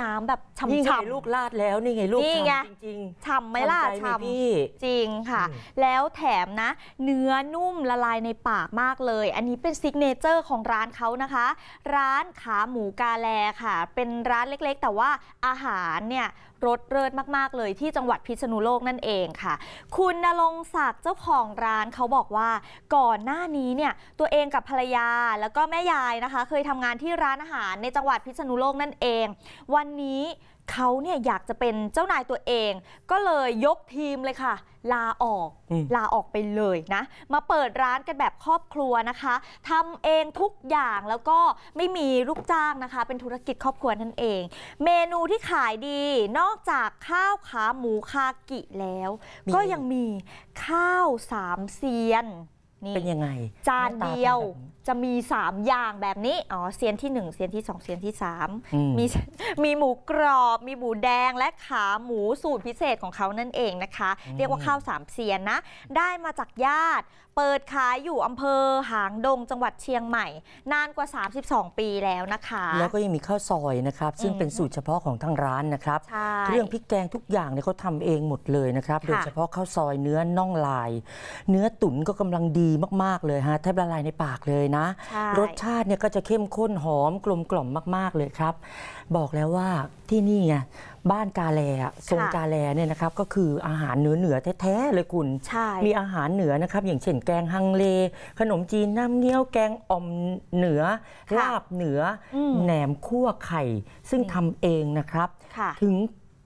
นาาแบบฉ่ำยิ่งไงลูกลาดแล้วนี่ไงลูกนี่ไงจริงๆฉ่ำไหมล่ะฉ่ำจริงค่ะ แล้วแถมนะ เนื้อนุ่มละลายในปากมากเลย อันนี้เป็นซิกเนเจอร์ของร้านเขานะคะ ร้านขาหมูกาแลค่ะ เป็นร้านเล็กๆ แต่ว่าอาหารเนี่ยรสเลิศมากๆเลยที่จังหวัดพิษณุโลกนั่นเองค่ะ คุณนรงศักดิ์เจ้าของร้านเขาบอกว่า ก่อนหน้านี้เนี่ยตัวเองกับภรรยาแล้วก็แม่ยายนะคะ เคยทำงานที่ร้านอาหารในจังหวัดพิษณุโลกนั่นเอง วันนี้ี้เขาเนี่ยอยากจะเป็นเจ้านายตัวเอง ก็เลยยกทีมเลยค่ะ ลาออกลาออกไปเลยนะ มาเปิดร้านกันแบบครอบครัวนะคะทำเองทุกอย่างแล้วก็ไม่มีลูกจ้างนะคะ เป็นธุรกิจครอบครัวนั่นเอง เมนูที่ขายดีนอกจากข้าวขาหมูคากิแล้ว ก็ยังมีข้าวสามเซียนเป็นยังไง จานเดียวจะมี 3 อย่างแบบนี้ อ๋อเซียนที่ 1เซียนที่ 2เซียนที่3มีมีหมูกรอบ มีหมูแดงและขาหมูสูตรพิเศษของเขานั่นเองนะคะ เรียกว่าข้าวสามเซียนนะ ได้มาจากญาติเปิดขายอยู่อำเภอหางดงจังหวัดเชียงใหม่นานกว่า 32 ปีแล้วนะคะ แล้วก็ยังมีข้าวซอยนะครับ ซึ่งเป็นสูตรเฉพาะของทางร้านนะครับเครื่องพริกแกงทุกอย่างเนี่ยเขาทำเองหมดเลยนะครับโดยเฉพาะข้าวซอยเนื้อน่องลาย เนื้อตุ๋นก็กำลังดีีมากๆเลยฮะแทบละลายในปากเลยนะ รสชาติเนี่ยก็จะเข้มข้นหอมกลมกล่อมมาก ๆเลยครับ บอกแล้วว่าที่นี่ไงบ้านกาแลทรงกาแลเนี่ยนะครับก็คืออาหารเหนือเหนือแท้ๆ เลยคุณมีอาหารเหนือนะครับ อย่างเช่นแกงฮังเล ขนมจีน น้ำเงี้ยวแกงอ่อมเหนือลาบเหนือแหนมคั่วไข่ ซึ่งทำเองนะครับถึง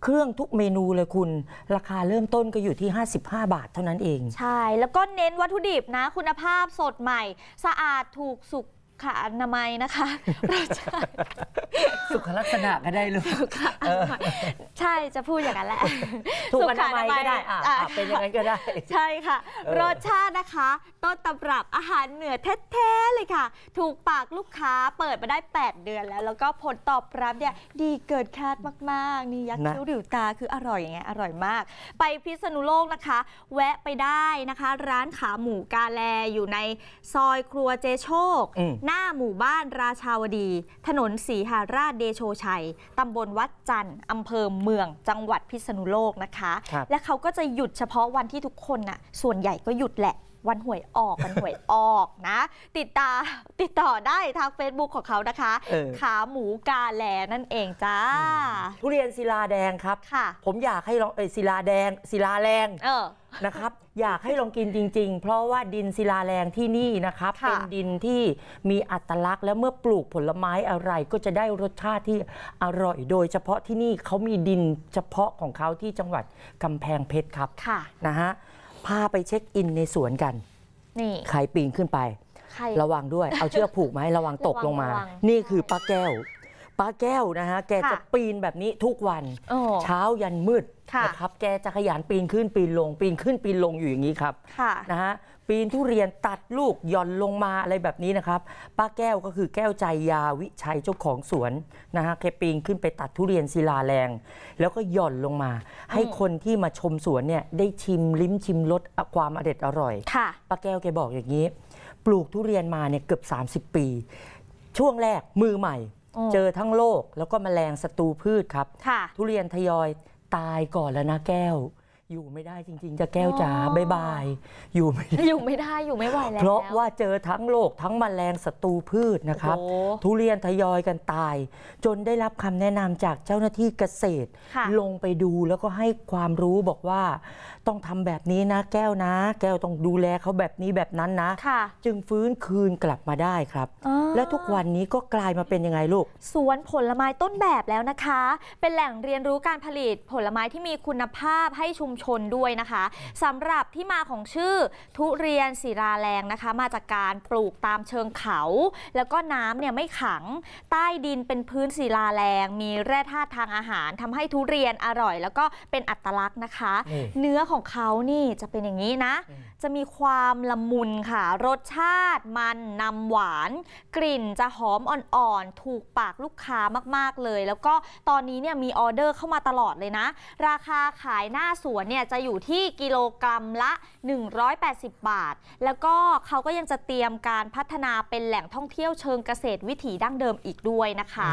เครื่องทุกเมนูเลยคุณราคาเริ่มต้นก็อยู่ที่ 55 บาทเท่านั้นเอง ใช่ แล้วก็เน้นวัตถุดิบนะคุณภาพสดใหม่ สะอาดถูกสุขค่ะอนามัยนะคะรสชาติสุขลักษณะก็ได้ลูกค่ะใใช่จะพูดอย่างนั้นแหละถูกอนามัยก็ได้อ่ะเป็นอย่างนั้นก็ได้ใช่ค่ะ รสชาตินะคะต้นตำรับอาหารเหนือแท้ๆเลยค่ะ ถูกปากลูกค้าเปิดมาได้ 8 เดือนแล้ว แล้วก็ผลตอบรับเนี่ยดีเกิดคาดมากๆนี่ยักษ์คิ้วดิวตาคืออร่อยอย่างเงี้ยอร่อยมาก ไปพิษณุโลกนะคะ แวะไปได้นะคะ ร้านขาหมูกาแลอยู่ในซอยครัวเจโชค หน้าหมู่บ้านราชาวดี ถนนสีหาราชเดโชชัยตำบลวัดจันทร์อำเภอเมืององจังหวัดพิษณุโลกนะคะ และเขาก็จะหยุดเฉพาะวันที่ทุกคนน่ะส่วนใหญ่ก็หยุดแหละวันหวยออกวันหวยออกนะ ติดตาติดต่อได้ทาง Facebook ของเขานะคะ ขาหมูกาแลนั่นเองจ้าทุเรียนศิลาแดงครับค่ะผมอยากให้ลองเอศิลาแดงศิลาแรงออนะครับอยากให้ลองกินจริงๆ เพราะว่าดินศิลาแรงที่นี่นะครับเป็นดินที่มีอัตลักษณ์และเมื่อปลูกผลไม้อะไร ก็จะได้รสชาติที่อร่อย โดยเฉพาะที่นี่เขามีดินเฉพาะของเขาที่จังหวัดกำแพงเพชรครับค่ะนะฮะพาไปเช็คอินในสวนกัน นี่ใครปีนขึ้นไป ระวังด้วย เอาเชือกผูกไหม ระวังตกลงมา นี่คือป้าแก้วป้าแก้วนะฮะ แกจะปีนแบบนี้ทุกวัน เช้ายันมืดนะครับแกจะขยันปีนขึ้นปีนลง ปีนขึ้นปีนลงอยู่อย่างนี้ครับ นะฮะ ปีนทุเรียนตัดลูกย่อนลงมาอะไรแบบนี้นะครับ ป้าแก้วก็คือแก้วใจยาวิชัยเจ้าของสวนนะฮะแกปีนขึ้นไปตัดทุเรียนศิลาแรง แล้วก็ย่อนลงมา ให้คนที่มาชมสวนเนี่ยได้ชิมลิ้มชิมรสความอร็ดอร่อย ป้าแก้วแกบอกอย่างนี้ ปลูกทุเรียนมาเนี่ยเกือบ 30 ปี ช่วงแรกมือใหม่เจอทั้งโรคแล้วก็แมลงศัตรูพืชครับ ทุเรียนทยอยตายก่อนแล้วนะแก้วอยู่ไม่ได้จริงๆจะแก้วจ๋าบายบายอยู่ไม่ได้อยู่ไม่ได้อยู่ไม่ไหวแล้ว เพราะว่าเจอทั้งโรคทั้งมแมลงศัตรูพืชนะครับ ทุเรียนทยอยกันตาย จนได้รับคำแนะนำจากเจ้าหน้าที่เกษตร ลงไปดูแล้วก็ให้ความรู้บอกว่า ต้องทำแบบนี้นะแก้วนะ แก้วต้องดูแลเขาแบบนี้แบบนั้นนะจึงฟื้นคืนกลับมาได้ครับ และทุกวันนี้ก็กลายมาเป็นยังไงลูกสวนผลไม้ต้นแบบแล้วนะคะ เป็นแหล่งเรียนรู้การผลิตผลไม้ที่มีคุณภาพให้ชุมชนชนด้วยนะคะสำหรับที่มาของชื่อทุเรียนศิราแรงนะคะ มาจากการปลูกตามเชิงเขา แล้วก็น้ำเนี่ยไม่ขังใต้ดินเป็นพื้นศิลาแรง มีแร่ธาตุทางอาหาร ทำให้ทุเรียนอร่อย แล้วก็เป็นอัตลักษณ์นะคะ เนื้อของเขานี่จะเป็นอย่างนี้นะ จะมีความละมุนค่ะ รสชาติมันนำหวาน กลิ่นจะหอมอ่อนๆถูกปากลูกค้ามากๆเลย แล้วก็ตอนนี้เนี่ยมีออเดอร์เข้ามาตลอดเลยนะ ราคาขายหน้าสวนนเนี่ยจะอยู่ที่กิโลกรัมละ 180 บาท แล้วก็เขาก็ยังจะเตรียมการพัฒนาเป็นแหล่งท่องเที่ยวเชิงเกษตรวิถีดั้งเดิมอีกด้วยนะคะ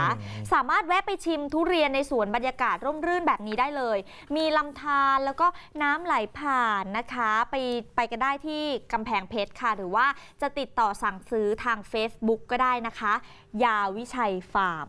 สามารถแวะไปชิมทุเรียนในสวนบรรยากาศร่มรื่นแบบนี้ได้เลย มีลำธารแล้วก็น้ำไหลผ่านนะคะ ไปไปกันได้ที่กำแพงเพชรค่ะ หรือว่าจะติดต่อสั่งซื้อทาง Facebook ก็ได้นะคะ ยาวิชัยฟาร์ม